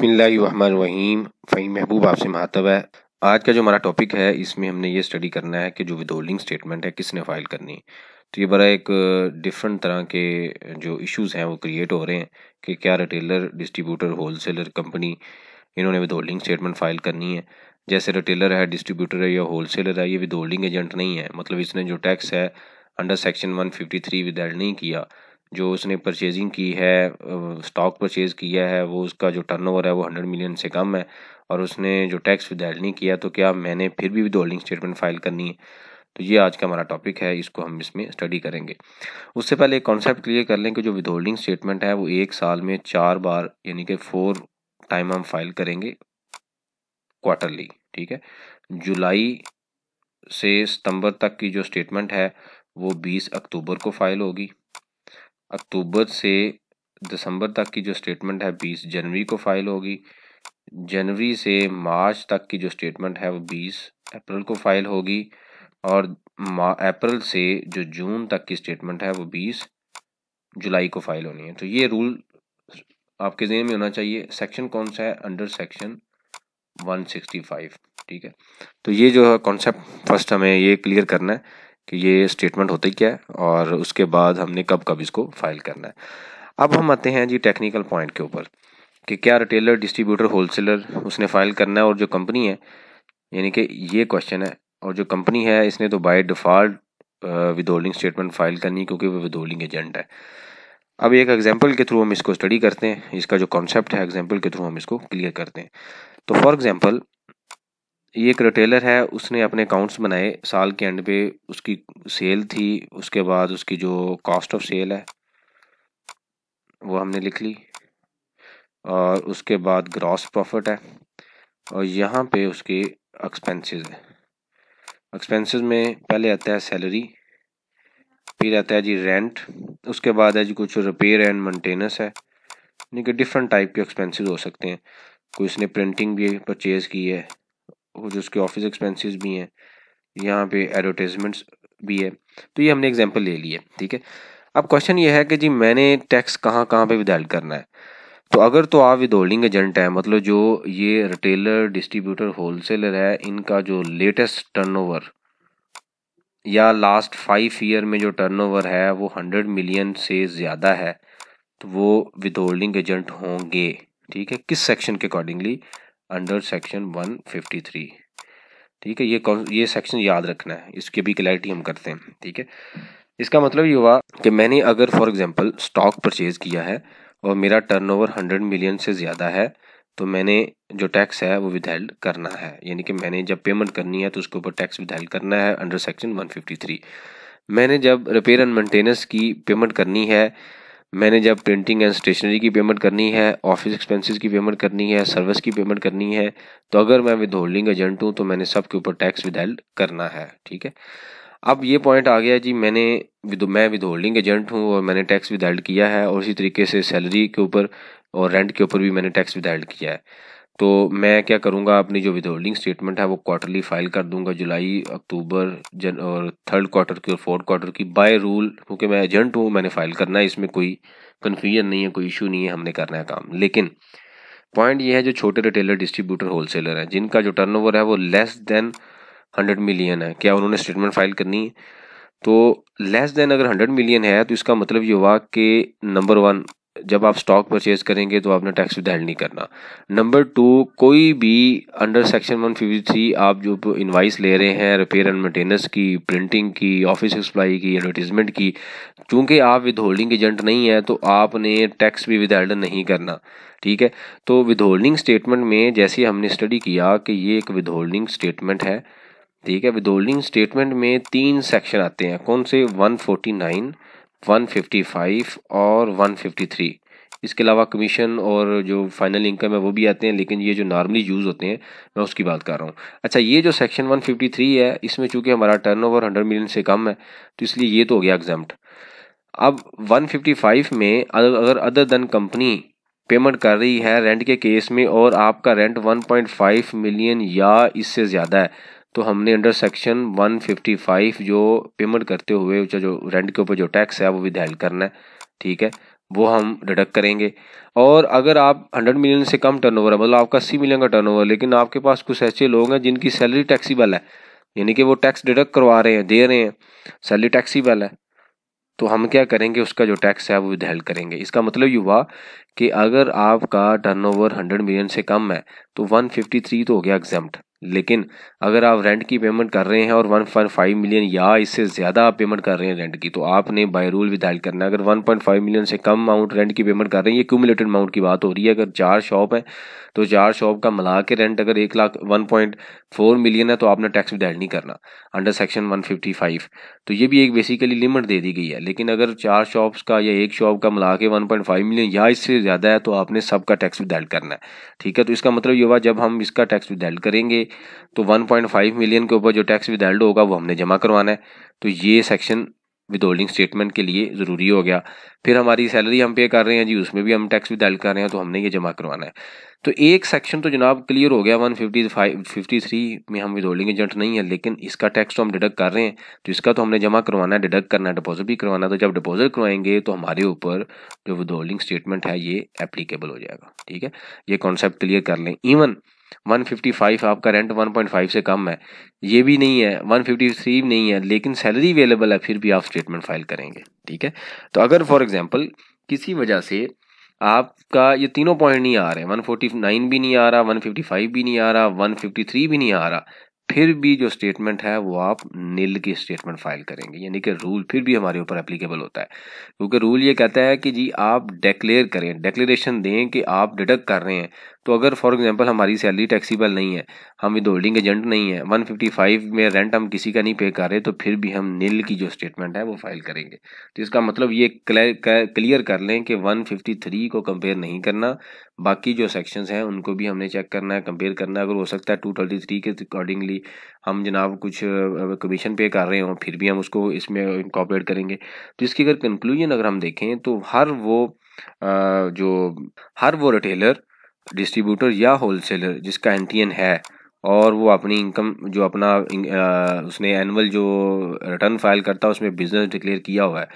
बसमीम फ़ही महबूब आपसे महातब है आज का जो हमारा टॉपिक है इसमें हमने ये स्टडी करना है कि जो विदोल्डिंग स्टेटमेंट है किसने फाइल करनी तो ये बड़ा एक डिफरेंट तरह के जो इश्यूज़ हैं वो क्रिएट हो रहे हैं कि क्या रिटेलर डिस्ट्रीब्यूटर होलसेलर कंपनी इन्होंने विदोल्डिंग स्टेटमेंट फाइल करनी है जैसे रिटेलर है डिस्ट्रीब्यूटर है या होलसेलर है ये विदोल्डिंग एजेंट नहीं है मतलब इसने जो टैक्स है अंडर सेक्शन वन 153 विदाइड नहीं किया जो उसने परचेजिंग की है स्टॉक परचेज़ किया है वो उसका जो टर्नओवर है वो हंड्रेड मिलियन से कम है और उसने जो टैक्स विदहल नहीं किया तो क्या मैंने फिर भी विदहोल्डिंग स्टेटमेंट फाइल करनी है तो ये आज का हमारा टॉपिक है इसको हम इसमें स्टडी करेंगे उससे पहले एक कॉन्सेप्ट क्लियर कर लें कि जो विदहोल्डिंग स्टेटमेंट है वो एक साल में चार बार यानी कि फोर टाइम हम फाइल करेंगे क्वार्टरली ठीक है जुलाई से सितंबर तक की जो स्टेटमेंट है वो 20 अक्टूबर को फाइल होगी अक्टूबर से दिसंबर तक की जो स्टेटमेंट है बीस जनवरी को फाइल होगी जनवरी से मार्च तक की जो स्टेटमेंट है वो बीस अप्रैल को फाइल होगी और अप्रैल से जो जून तक की स्टेटमेंट है वो बीस जुलाई को फाइल होनी है तो ये रूल आपके जहन में होना चाहिए सेक्शन कौन सा है अंडर सेक्शन 165 ठीक है तो ये जो है कॉन्सेप्ट फर्स्ट हमें ये क्लियर करना है कि ये स्टेटमेंट होते क्या है और उसके बाद हमने कब कब इसको फाइल करना है अब हम आते हैं जी टेक्निकल पॉइंट के ऊपर कि क्या रिटेलर डिस्ट्रीब्यूटर होलसेलर उसने फाइल करना है और जो कंपनी है यानी कि ये क्वेश्चन है और जो कंपनी है इसने तो by default withholding statement file करनी क्योंकि वो विद होल्डिंग एजेंट है अब एक एग्जाम्पल के थ्रू हम इसको स्टडी करते हैं इसका जो कॉन्सेप्ट है एग्जाम्पल के थ्रू हम इसको क्लियर करते हैं तो फॉर एग्जाम्पल ये एक रिटेलर है उसने अपने अकाउंट्स बनाए साल के एंड पे उसकी सेल थी उसके बाद उसकी जो कॉस्ट ऑफ सेल है वो हमने लिख ली और उसके बाद ग्रॉस प्रॉफिट है और यहाँ पे उसके एक्सपेंसेस है एक्सपेंसेस में पहले आता है सैलरी फिर आता है जी रेंट उसके बाद है जी कुछ रिपेयर एंड मेंटेनेंस है यानी कि डिफरेंट टाइप के एक्सपेंसेस हो सकते हैं कोई इसने प्रिंटिंग भी परचेज़ की है जो उसके ऑफिस एक्सपेंसेस भी हैं यहाँ पे एडवर्टीजमेंट्स भी है तो ये हमने एग्जाम्पल ले लिया ठीक है अब क्वेश्चन ये है कि जी मैंने टैक्स कहाँ कहाँ पे विदाइल करना है तो अगर तो आप विद होल्डिंग एजेंट हैं मतलब जो ये रिटेलर डिस्ट्रीब्यूटर होलसेलर है इनका जो लेटेस्ट टर्नओवर या लास्ट फाइव ईयर में जो टर्नओवर है वो हंड्रेड मिलियन से ज़्यादा है तो वो विदोल्डिंग एजेंट होंगे ठीक है किस सेक्शन के अकॉर्डिंगली अंडर सेक्शन 153 ठीक है ये कौन ये सेक्शन याद रखना है इसकी भी क्लैरिटी हम करते हैं ठीक है इसका मतलब ये हुआ कि मैंने अगर फॉर एग्जांपल स्टॉक परचेज़ किया है और मेरा टर्नओवर 100 मिलियन से ज़्यादा है तो मैंने जो टैक्स है वो विधेल्ड करना है यानी कि मैंने जब पेमेंट करनी है तो उसके ऊपर टैक्स विधेल्ड करना है अंडर सेक्शन 153 मैंने जब रिपेयर एंड मेंटेनेंस की पेमेंट करनी है मैंने जब प्रिंटिंग एंड स्टेशनरी की पेमेंट करनी है ऑफिस एक्सपेंसेस की पेमेंट करनी है सर्विस की पेमेंट करनी है तो अगर मैं विद होल्डिंग एजेंट हूँ तो मैंने सब के ऊपर टैक्स विदाइल करना है ठीक है अब ये पॉइंट आ गया जी मैंने विद मैं विद होल्डिंग एजेंट हूँ और मैंने टैक्स विदाइल्ड किया है और इसी तरीके से सैलरी के ऊपर और रेंट के ऊपर भी मैंने टैक्स विदाइल्ड किया है तो मैं क्या करूँगा अपनी जो विदहोल्डिंग स्टेटमेंट है वो क्वार्टरली फाइल कर दूंगा जुलाई अक्टूबर जन और थर्ड क्वार्टर की और फोर्थ क्वार्टर की बाय रूल क्योंकि मैं एजेंट हूँ मैंने फाइल करना है इसमें कोई कन्फ्यूजन नहीं है कोई इशू नहीं है हमने करना है काम लेकिन पॉइंट ये है जो छोटे रिटेलर डिस्ट्रीब्यूटर होलसेलर हैं जिनका जो टर्नओवर है वो लेस देन हंड्रेड मिलियन है क्या उन्होंने स्टेटमेंट फाइल करनी है तो लेस देन अगर हंड्रेड मिलियन है तो इसका मतलब ये हुआ कि नंबर वन जब आप स्टॉक परचेज करेंगे तो आपने टैक्स विदहेल्ड नहीं करना नंबर टू कोई भी under section one fifty three आप जो इन्वाइस ले रहे हैं रिपेयर एंड मेंटेनेंस की प्रिंटिंग की ऑफिस सप्लाई की एडवर्टीजमेंट की चूंकि आप विद होल्डिंग एजेंट नहीं है तो आपने टैक्स भी विदहेल्ड नहीं करना ठीक है तो विद होल्डिंग स्टेटमेंट में जैसे हमने स्टडी किया कि ये एक विद होल्डिंग स्टेटमेंट है ठीक है विद होल्डिंग स्टेटमेंट में तीन सेक्शन आते हैं कौन से वन फोर्टी नाइन 155 और 153 इसके अलावा कमीशन और जो फाइनल इनकम है वो भी आते हैं लेकिन ये जो नॉर्मली यूज़ होते हैं मैं उसकी बात कर रहा हूँ अच्छा ये जो सेक्शन 153 है इसमें चूंकि हमारा टर्नओवर 100 मिलियन से कम है तो इसलिए ये तो हो गया एग्जाम्ट अब 155 में अगर अदर दैन कंपनी पेमेंट कर रही है रेंट के केस में और आपका रेंट फाइव मिलियन या इससे ज़्यादा है तो हमने अंडर सेक्शन 155 जो पेमेंट करते हुए जो रेंट के ऊपर जो टैक्स है वो विधायल करना है ठीक है वो हम डिडक्ट करेंगे और अगर आप 100 मिलियन से कम टर्नओवर है मतलब आपका अस्सी मिलियन का टर्नओवर लेकिन आपके पास कुछ ऐसे लोग हैं जिनकी सैलरी टैक्सीबल है यानी कि वो टैक्स डिडक्ट करवा रहे हैं दे रहे हैं सैलरी टैक्सीबल है तो हम क्या करेंगे उसका जो टैक्स है वो विधायल करेंगे इसका मतलब ये हुआ कि अगर आपका टर्नओवर 100 मिलियन से कम है तो 153 तो हो गया एग्जाम्ट लेकिन अगर आप रेंट की पेमेंट कर रहे हैं और 1.5 मिलियन या इससे ज़्यादा आप पेमेंट कर रहे हैं रेंट की तो आपने बाय रूल भी दायल करना है अगर 1.5 मिलियन से कम अमाउंट रेंट की पेमेंट कर रहे हैं ये क्यूमुलेटेड अमाउंट की बात हो रही है अगर चार शॉप है तो चार शॉप का मिला के रेंट अगर एक lakh one point four million है तो आपने टैक्स भी नहीं करना under section one fifty five तो ये भी एक बेसिकली लिमिट दे दी गई है लेकिन अगर चार शॉप्स का या एक शॉप का मिला के वन पॉइंट फाइव मिलियन या इससे ज़्यादा है तो आपने सबका टैक्स भी दायर करना है ठीक है तो इसका मतलब ये हुआ जब हम इसका टैक्स भी दायर करेंगे तो 1.5 मिलियन के ऊपर जो टैक्स विदाल्ड होगा वो हमने जमा करवाना है तो ये सेक्शन विद होल्डिंग स्टेटमेंट के लिए ज़रूरी हो गया फिर हमारी सैलरी हम पे कर रहे हैं जी उसमें भी हम टैक्स भी कर रहे हैं तो हमने ये जमा करवाना है तो एक सेक्शन तो जनाब क्लियर हो गया one fifty five fifty three में हम विद होल्डिंग एजेंट नहीं है लेकिन इसका टैक्स तो हम डिडक्ट कर रहे हैं तो इसका तो हमने जमा करवाना है डिडक्ट करना है डिपोजिट भी करवाना है तो जब डिपोजिट करवाएंगे तो हमारे ऊपर जो विद होल्डिंग स्टेटमेंट है ये एप्लीकेबल हो जाएगा ठीक है ये कॉन्सेप्ट क्लियर कर लें इवन फाइव आपका रेंट वन पॉइंट फाइव से कम है ये भी नहीं है थ्री नहीं है लेकिन सैलरी अवेलेबल है फिर भी आप स्टेटमेंट फाइल करेंगे ठीक है तो अगर फॉर एग्जाम्पल किसी वजह से आपका ये तीनों पॉइंट नहीं आ रहे नाइन भी नहीं आ रहा फाइव भी नहीं आ रहा थ्री भी नहीं आ रहा फिर भी जो स्टेटमेंट है वो आप नील की स्टेटमेंट फाइल करेंगे यानी कि रूल फिर भी हमारे ऊपर एप्लीकेबल होता है क्योंकि रूल ये कहता है कि जी आप डेक्लेयर करें डिक्लेरेशन दें कि आप डिडक्ट कर रहे हैं तो अगर फॉर एग्जांपल हमारी सैलरी टैक्सीबल नहीं है हम होल्डिंग एजेंट नहीं है 155 में रेंट हम किसी का नहीं पे कर रहे तो फिर भी हम नील की जो स्टेटमेंट है वो फाइल करेंगे तो इसका मतलब ये क्लियर कर लें कि 153 को कंपेयर नहीं करना बाकी जो सेक्शंस हैं उनको भी हमने चेक करना है कंपेयर करना है अगर हो सकता है टू थर्टी थ्री के अकॉर्डिंगली हम जनाब कुछ कमीशन पे कर रहे हों फिर भी हम उसको इसमें इंकॉपरेट करेंगे तो इसकी अगर कंक्लूजन अगर हम देखें तो हर वो जो हर वो रिटेलर डिस्ट्रीब्यूटर या होलसेलर जिसका एन है और वो अपनी इनकम जो अपना उसने एनुअल जो रिटर्न फाइल करता है उसमें बिज़नेस डिक्लेयर किया हुआ है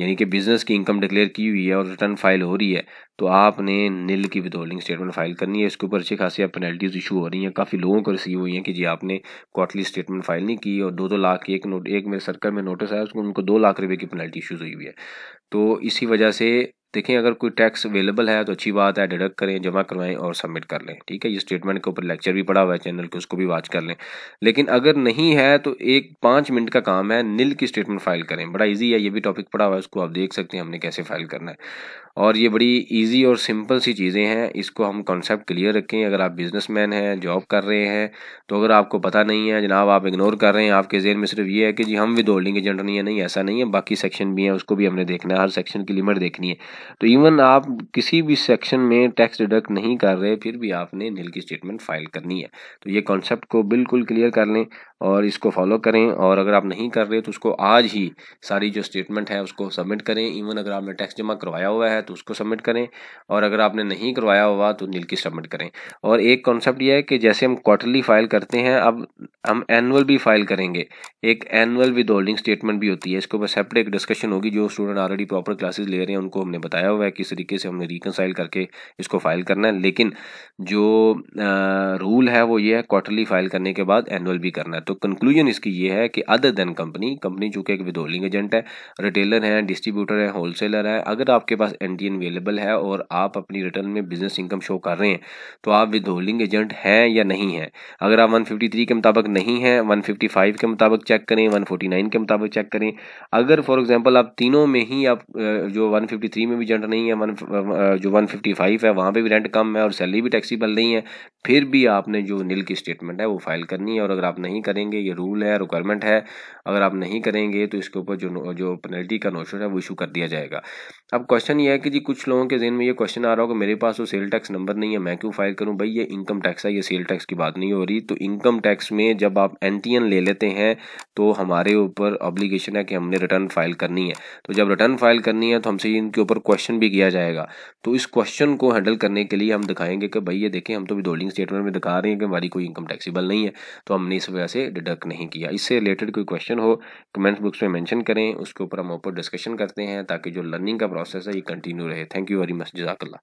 यानी कि बिज़नेस की इनकम डिक्लेयर की हुई है और रिटर्न फाइल हो रही है तो आपने नील की विदहोल्डिंग स्टेटमेंट फाइल करनी है इसके ऊपर अच्छी खासी आप पेनल्टीज़ इशू हो रही हैं काफ़ी लोगों को रिसीव हुई हैं कि जी आपने क्वार्टली स्टेटमेंट फाइल नहीं की और दो दो लाख की एक नोट एक मेरे सर्कल में नोटिस आया उसको उनको दो लाख रुपये की पेनल्टी इशूज़ हुई हुई है तो इसी वजह से देखें अगर कोई टैक्स अवेलेबल है तो अच्छी बात है डिडक्ट करें जमा करवाएं और सबमिट कर लें ठीक है ये स्टेटमेंट के ऊपर लेक्चर भी पड़ा हुआ है चैनल के उसको भी वाच कर लें लेकिन अगर नहीं है तो एक पाँच मिनट का काम है नील की स्टेटमेंट फाइल करें बड़ा ईजी है ये भी टॉपिक पड़ा हुआ है उसको आप देख सकते हैं हमने कैसे फाइल करना है और ये बड़ी इजी और सिंपल सी चीज़ें हैं इसको हम कॉन्सेप्ट क्लियर रखें अगर आप बिजनेसमैन हैं जॉब कर रहे हैं तो अगर आपको पता नहीं है जनाब आप इग्नोर कर रहे हैं आपके जेहन में सिर्फ ये है कि जी हम विद होल्डिंग एजेंट नहीं है नहीं ऐसा नहीं है बाकी सेक्शन भी हैं उसको भी हमने देखना है हर सेक्शन की लिमिट देखनी है तो इवन आप किसी भी सेक्शन में टैक्स डिडक्ट नहीं कर रहे फिर भी आपने नील की स्टेटमेंट फाइल करनी है तो ये कॉन्सेप्ट को बिल्कुल क्लियर कर लें और इसको फॉलो करें और अगर आप नहीं कर रहे तो उसको आज ही सारी जो स्टेटमेंट है उसको सबमिट करें इवन अगर आपने टैक्स जमा करवाया हुआ है तो उसको सबमिट करें और अगर आपने नहीं करवाया हुआ तो नील की सबमिट करें और एक कॉन्सेप्ट यह है कि जैसे हम क्वार्टरली फाइल करते हैं अब हम एनुअल भी फाइल करेंगे एक एनुअल विद होल्डिंग स्टेटमेंट भी होती है इसके ऊपर सेपरेट एक डिस्कशन होगी जो स्टूडेंट ऑलरेडी प्रॉपर क्लासेस ले रहे हैं उनको हमने बताया हुआ है किस तरीके से हमने रिकनसाइल करके इसको फाइल करना है लेकिन जो रूल है वो ये है क्वार्टरली फाइल करने के बाद एनुअल भी करना है तो कंक्लूजन इसकी ये है कि अदर देन कंपनी कंपनी चूँकि एक विदोलिंग एजेंट है रिटेलर है डिस्ट्रीब्यूटर है होलसेलर है अगर आपके पास एन टी अवेलेबल है और आप अपनी रिटर्न में बिजनेस इनकम शो कर रहे हैं तो आप विदोलिंग एजेंट हैं या नहीं है अगर आप थ्री के मुताबिक नहीं फिफ्टी फाइव के मुताबिक चेक करें नाइन के मुताबिक चेक करें अगर फॉर एग्जाम्पल आप तीनों में ही आप जो थ्री में भी एजेंट नहीं है वन जो 155 है वहाँ पर भी रेंट कम है और सैलरी भी टैक्सीबल नहीं है फिर भी आपने जो नील की स्टेटमेंट है वो फाइल करनी है और अगर आप नहीं कर करेंगे ये रूल है रिक्वायरमेंट है अगर आप नहीं करेंगे तो इसके ऊपर जो जो पेनल्टी का नोशन है वो इशू कर दिया जाएगा अब क्वेश्चन ये है कि जी कुछ लोगों के जेन में ये क्वेश्चन आ रहा होगा मेरे पास तो सेल टैक्स नंबर नहीं है मैं क्यों फाइल करूं भाई ये इनकम टैक्स है ये सेल टैक्स की बात नहीं हो रही तो इनकम टैक्स में जब आप एन ले लेते हैं तो हमारे ऊपर ऑब्लिगेशन है कि हमने रिटर्न फाइल करनी है तो जब रिटर्न फाइल करनी है तो हमसे इनके ऊपर क्वेश्चन भी किया जाएगा तो इस क्वेश्चन को हैंडल करने के लिए हम दिखाएंगे कि भाई ये देखें हम तो विदोल्डिंग स्टेटमेंट में दिखा रहे हैं कि हमारी कोई इनकम टैक्सीबल नहीं है तो हमने इस वजह से डिडक्ट नहीं किया इससे रिलेटेड कोई क्वेश्चन हो कमेंट बुक्स में मैंशन करें उसके ऊपर हम ऊपर डिस्कशन करते हैं ताकि जो लर्निंग का प्रोसेस है ये कंटिन्यू रहे थैंक यू वेरी मच जजाकल्ला